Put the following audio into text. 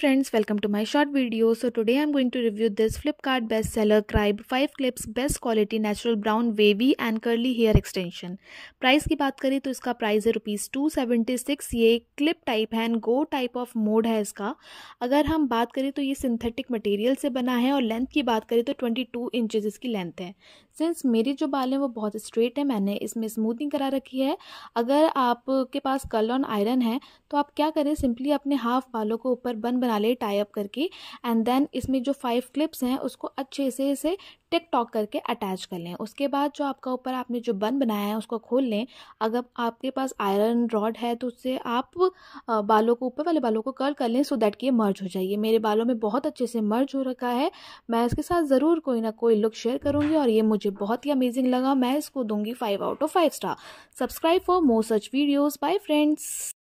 to welcome short video so today I am going to review this Flipkart best seller क्राइब five clips best quality natural brown wavy and curly hair extension price की बात करें तो इसका price है rupees two seventy six ये clip type है and go type of mode है इसका अगर हम बात करें तो ये सिंथेटिक मटेरियल से बना है और लेंथ की बात करें तो ट्वेंटी टू इंचज़ इसकी लेंथ है सिंस मेरे जो बाल हैं वो बहुत स्ट्रेट है मैंने इसमें स्मूथनिंग करा रखी है अगर आपके पास कल ऑन आयरन है तो आप क्या करें सिंपली अपने हाफ बालों को ऊपर बन बना लिए टाई अप करके एंड देन इसमें जो फाइव क्लिप्स हैं उसको अच्छे से इसे टिक टॉक करके अटैच कर लें उसके बाद जो आपका ऊपर आपने जो बन बनाया है उसको खोल लें अगर आपके पास आयरन रॉड है तो उससे आप बालों को ऊपर वाले बालों को कर्ल कर लें सो दैट कि ये मर्ज हो जाइए मेरे बालों में बहुत अच्छे से मर्ज हो रखा है मैं इसके साथ ज़रूर कोई ना कोई लुक शेयर करूँगी और ये मुझे बहुत ही अमेजिंग लगा मैं इसको दूंगी five out of five star subscribe for more such videos bye friends